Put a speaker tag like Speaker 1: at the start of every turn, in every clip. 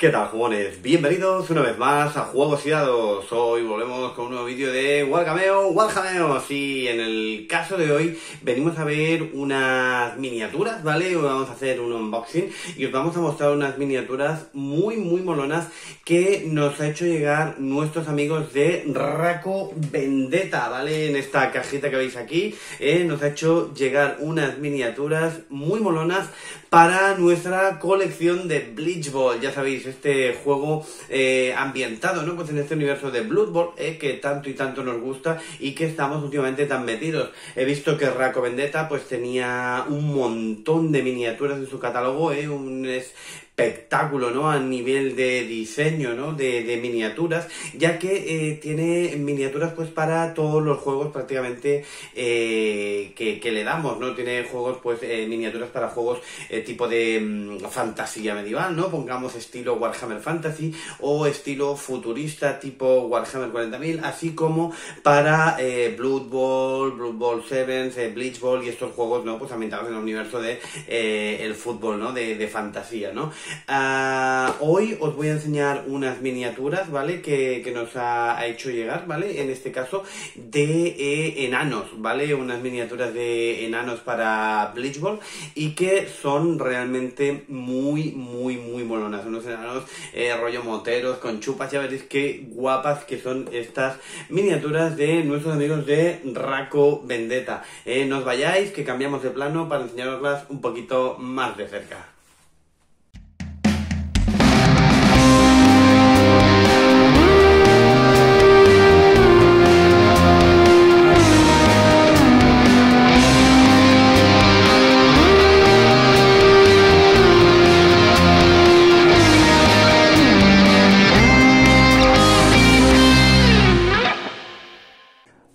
Speaker 1: ¿Qué tal, jugones? Bienvenidos una vez más a Juegos y Dados. Hoy volvemos con un nuevo vídeo de Wargameo, Wargameo. Y en el caso de hoy venimos a ver unas miniaturas, ¿vale? Hoy vamos a hacer un unboxing y os vamos a mostrar unas miniaturas muy, muy molonas que nos ha hecho llegar nuestros amigos de Raco Vendetta, ¿vale? En esta cajita que veis aquí, eh, nos ha hecho llegar unas miniaturas muy molonas para nuestra colección de Bleach Ball. Ya sabéis, este juego eh, ambientado, ¿no? Pues en este universo de Bloodborne, eh, que tanto y tanto nos gusta y que estamos últimamente tan metidos. He visto que Raco Vendetta pues tenía un montón de miniaturas en su catálogo, eh, Un, es espectáculo, ¿no? A nivel de diseño, ¿no? De, miniaturas, ya que eh, tiene miniaturas pues para todos los juegos prácticamente eh, que, le damos, ¿no? Tiene juegos pues eh, miniaturas para juegos tipo de mm, fantasía medieval, ¿no? Pongamos estilo Warhammer Fantasy o estilo futurista tipo Warhammer 40.000, así como para Blood Bowl, Blood Bowl 7, Bleach Bowl y estos juegos, ¿no? Pues ambientados en el universo de el fútbol, ¿no? De, de fantasía, ¿no? Ah, hoy os voy a enseñar unas miniaturas, ¿vale? Que, nos ha, hecho llegar, ¿vale? En este caso, de eh, enanos, ¿vale? Unas miniaturas de enanos para Bleach Ball y que son realmente muy, muy, muy molonas. Unos enanos eh, rollo moteros con chupas, ya veréis qué guapas que son estas miniaturas de nuestros amigos de Raco Vendetta. Eh, no os vayáis, que cambiamos de plano para enseñaroslas un poquito más de cerca.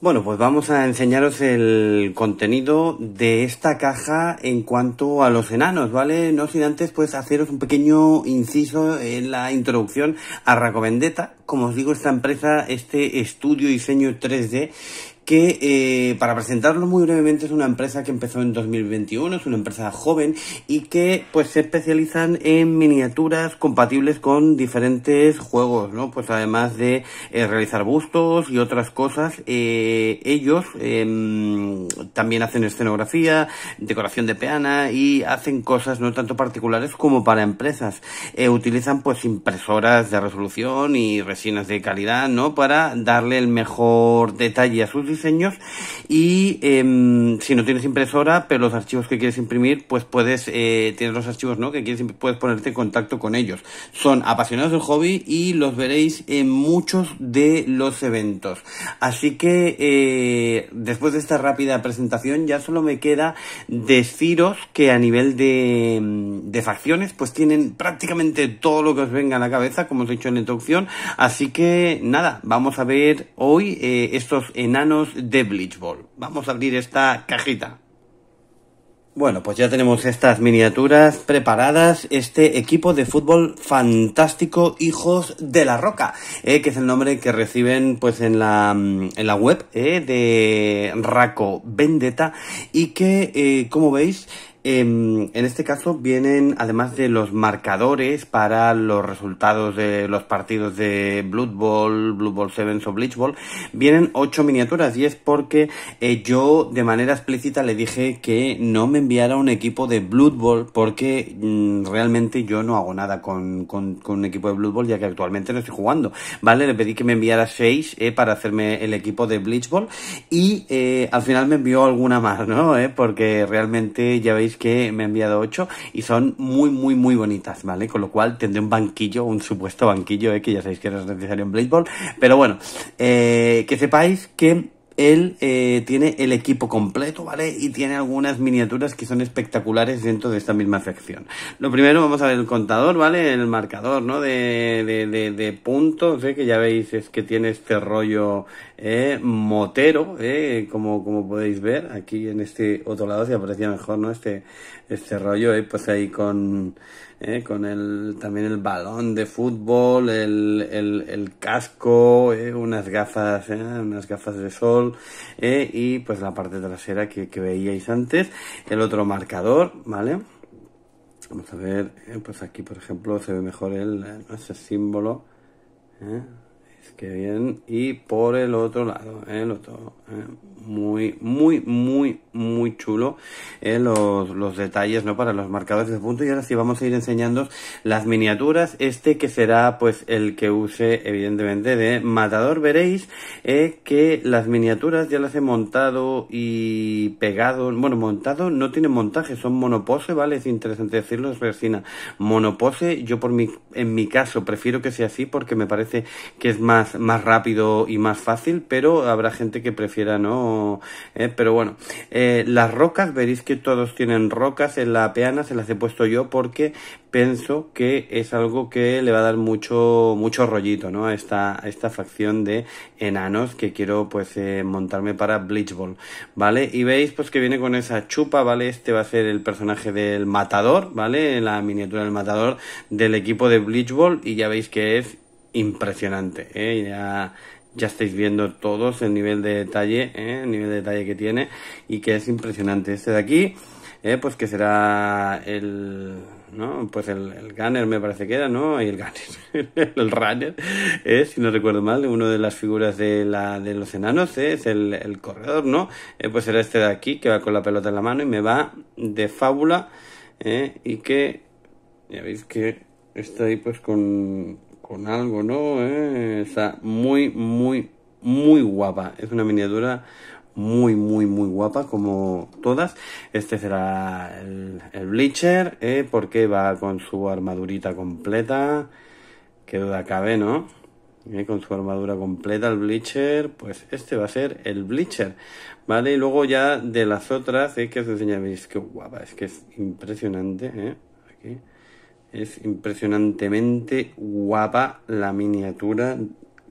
Speaker 1: Bueno, pues vamos a enseñaros el contenido de esta caja en cuanto a los enanos, ¿vale? No sin antes, pues, haceros un pequeño inciso en la introducción a Racovendetta. Como os digo, esta empresa, este estudio diseño 3D, que eh, para presentarlo muy brevemente es una empresa que empezó en 2021, es una empresa joven y que pues se especializan en miniaturas compatibles con diferentes juegos, ¿no? Pues además de eh, realizar bustos y otras cosas, eh, ellos em, también hacen escenografía, decoración de peana y hacen cosas no tanto particulares como para empresas. utilizan pues impresoras de resolución y resinas de calidad, ¿no? Para darle el mejor detalle a sus diseños y em, si no tienes impresora, pero los archivos que quieres imprimir, pues puedes, eh, los archivos ¿no? que puedes ponerte en contacto con ellos. Son apasionados del hobby y los veréis en muchos de los eventos. Así que eh, después de esta rápida presentación ya solo me queda deciros que a nivel de, em, de facciones, pues tienen prácticamente todo lo que os venga a la cabeza, como os he dicho en la introducción. Así que nada, vamos a ver hoy eh, estos enanos de Bleach Ball. Vamos a abrir esta cajita. Bueno, pues ya tenemos estas miniaturas preparadas, este equipo de fútbol fantástico Hijos de la Roca, eh, que es el nombre que reciben pues en la, mm, en la web eh, de Raco Vendetta y que, eh, como veis, Em, en este caso vienen, además de los marcadores para los resultados de los partidos de Blood Bowl, Blood Bowl Sevens o Bleach Bowl, vienen 8 miniaturas y es porque eh, yo de manera explícita le dije que no me enviara un equipo de Blood Bowl porque mm, realmente yo no hago nada con, un equipo de Blood Bowl ya que actualmente no estoy jugando, ¿vale? Le pedí que me enviara 6 eh, para hacerme el equipo de Bleach Bowl y eh, al final me envió alguna más, ¿no? porque realmente ya veis que me ha enviado 8 y son muy, muy, muy bonitas, ¿vale? Con lo cual tendré un banquillo, un supuesto banquillo, ¿eh? que ya sabéis que no es necesario en Blade Ball. Pero bueno, eh, que sepáis que él eh, tiene el equipo completo, ¿vale? Y tiene algunas miniaturas que son espectaculares dentro de esta misma sección. Lo primero, vamos a ver el contador, ¿vale? El marcador, ¿no? De, puntos, ¿eh? Que ya veis es que tiene este rollo eh, motero, ¿eh? Como, como podéis ver aquí en este otro lado, se aprecia mejor, ¿no? Este, este rollo, Pues ahí con... Eh, con el, también el balón de fútbol, el, el, casco, unas gafas, eh, unas gafas de sol, eh, y pues la parte trasera que, veíais antes. El otro marcador, ¿vale? Vamos a ver, eh, pues aquí por ejemplo se ve mejor el, eh, ese símbolo. ¿eh? Que bien. Y por el otro lado, el otro eh, Muy, muy, muy, muy chulo. ¿eh? Los, detalles, ¿no? Para los marcadores de punto. Y ahora sí vamos a ir enseñando las miniaturas. Este que será, pues, el que use, evidentemente, de Matador. Veréis eh, que las miniaturas ya las he montado y pegado. Bueno, montado no tiene montaje, son monopose, ¿vale? Es interesante decirlo, es resina. Monopose, yo por mi, en mi caso prefiero que sea así porque me parece que es más más, rápido y más fácil, pero habrá gente que prefiera no. Eh, pero bueno, eh, las rocas, veréis que todos tienen rocas en la peana, se las he puesto yo porque pienso que es algo que le va a dar mucho, mucho rollito, ¿no? A esta, facción de enanos que quiero pues eh, montarme para Bleach Ball, ¿vale? Y veis pues que viene con esa chupa, ¿vale? Este va a ser el personaje del matador, ¿vale? La miniatura del matador del equipo de Bleach Ball y ya veis que es impresionante. ¿eh? Ya, ya estáis viendo todos el nivel de detalle, ¿eh? el nivel de detalle que tiene y que es impresionante. Este de aquí, ¿eh? pues que será el, ¿no? Pues el, el, Gunner me parece que era, ¿no? Y el Gunner, el Runner, si no recuerdo mal, de una de las figuras de, la, de los enanos, es el, corredor, ¿no? pues será este de aquí que va con la pelota en la mano y me va de fábula, Y que, ya veis que ahí pues con con algo, ¿no? Eh, está muy, muy, muy guapa. Es una miniatura muy, muy, muy guapa, como todas. Este será el, el Bleacher, eh, porque va con su armadurita completa. Que duda cabe, ¿no? Eh, con su armadura completa, el Bleacher. Pues este va a ser el Bleacher, ¿vale? Y luego ya de las otras, es eh, que os enseñaréis, que guapa, es que es impresionante, eh Aquí. Es impresionantemente guapa la miniatura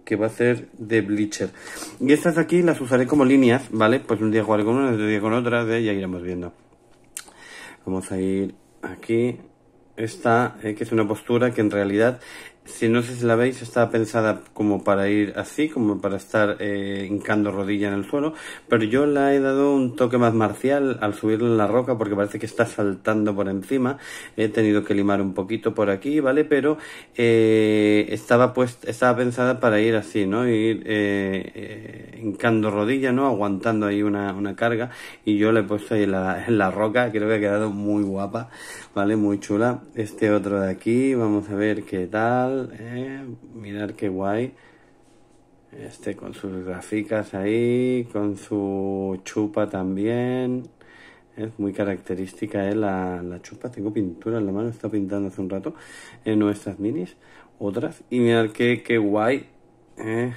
Speaker 1: que va a ser de Bleacher. Y estas aquí las usaré como líneas, ¿vale? Pues un día jugaré con una, otro día con otra, De ya iremos viendo. Vamos a ir aquí. Esta, eh, que es una postura que en realidad si no sé si la veis, estaba pensada como para ir así, como para estar eh, hincando rodilla en el suelo, pero yo la he dado un toque más marcial al subirla en la roca porque parece que está saltando por encima. He tenido que limar un poquito por aquí, ¿vale? Pero eh, estaba, pues, estaba pensada para ir así, ¿no? Ir eh, hincando rodilla, ¿no? Aguantando ahí una, carga y yo le he puesto ahí en la roca, creo que ha quedado muy guapa, ¿vale? Muy chula. Este otro de aquí, vamos a ver qué tal. Eh, mirar qué guay. Este con sus gráficas ahí, con su chupa también. Es muy característica eh, la, chupa. Tengo pintura en la mano, está pintando hace un rato. en nuestras minis, otras. Y mirad qué, qué guay. Eh.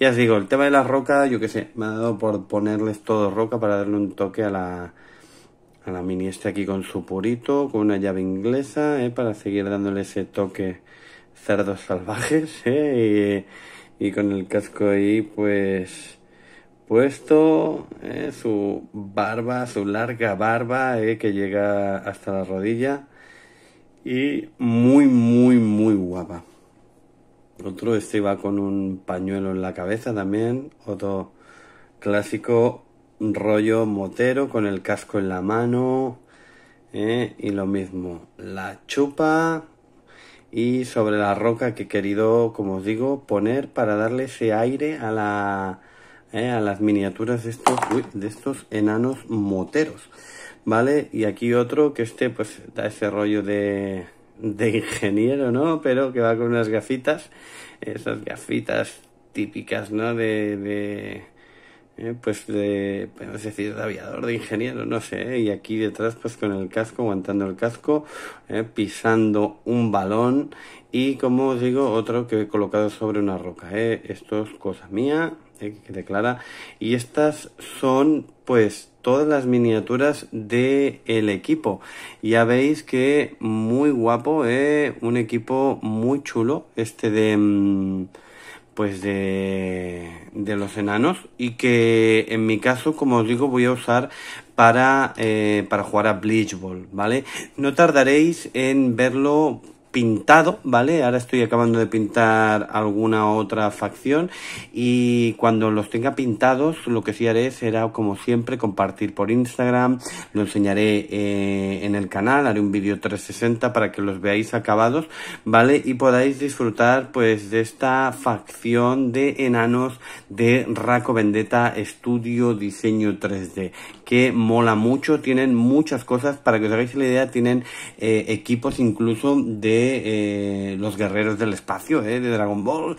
Speaker 1: Ya os digo, el tema de la roca yo que sé, me ha dado por ponerles todo roca para darle un toque a la, a la mini este aquí con su purito, con una llave inglesa, para seguir dándole ese toque cerdos salvajes, ¿eh? y, con el casco ahí, pues puesto, ¿eh? su barba, su larga barba, ¿eh? que llega hasta la rodilla, y muy, muy, muy guapa. Otro, este va con un pañuelo en la cabeza también, otro clásico rollo motero con el casco en la mano, y lo mismo, la chupa, y sobre la roca que he querido, como os digo, poner para darle ese aire a, la, eh, a las miniaturas de estos, de estos enanos moteros. ¿Vale? Y aquí otro que este pues da ese rollo de, de ingeniero, ¿no? Pero que va con unas gafitas, esas gafitas típicas, ¿no? de, eh, pues de, pues, decir, de aviador, de ingeniero, no sé, ¿eh? y aquí detrás pues con el casco, aguantando el casco, eh, pisando un balón y como os digo, otro que he colocado sobre una roca, ¿eh? esto es cosa mía, que declara y estas son pues todas las miniaturas del el equipo. Ya veis que muy guapo, un equipo muy chulo, este de... Mm, pues de, de los enanos y que en mi caso, como os digo, voy a usar para, eh, para jugar a Bleach Ball, ¿vale? No tardaréis en verlo pintado, ¿vale? Ahora estoy acabando de pintar alguna otra facción y cuando los tenga pintados lo que sí haré será como siempre compartir por Instagram, lo enseñaré eh, en el canal, haré un vídeo 360 para que los veáis acabados, ¿vale? Y podáis disfrutar pues de esta facción de enanos de Raco Vendetta Studio Diseño 3D que mola mucho, tienen muchas cosas, para que os hagáis la idea, tienen eh, equipos incluso de eh, los guerreros del espacio, eh, de Dragon Ball,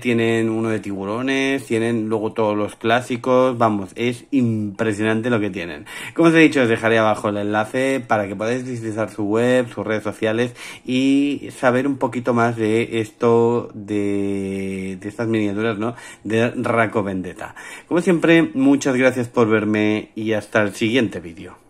Speaker 1: tienen uno de tiburones, tienen luego todos los clásicos, vamos, es impresionante lo que tienen. Como os he dicho, os dejaré abajo el enlace para que podáis visitar su web, sus redes sociales y saber un poquito más de esto, de, estas miniaturas, ¿no? De Raco Vendetta. Como siempre, muchas gracias por verme y hasta el siguiente vídeo.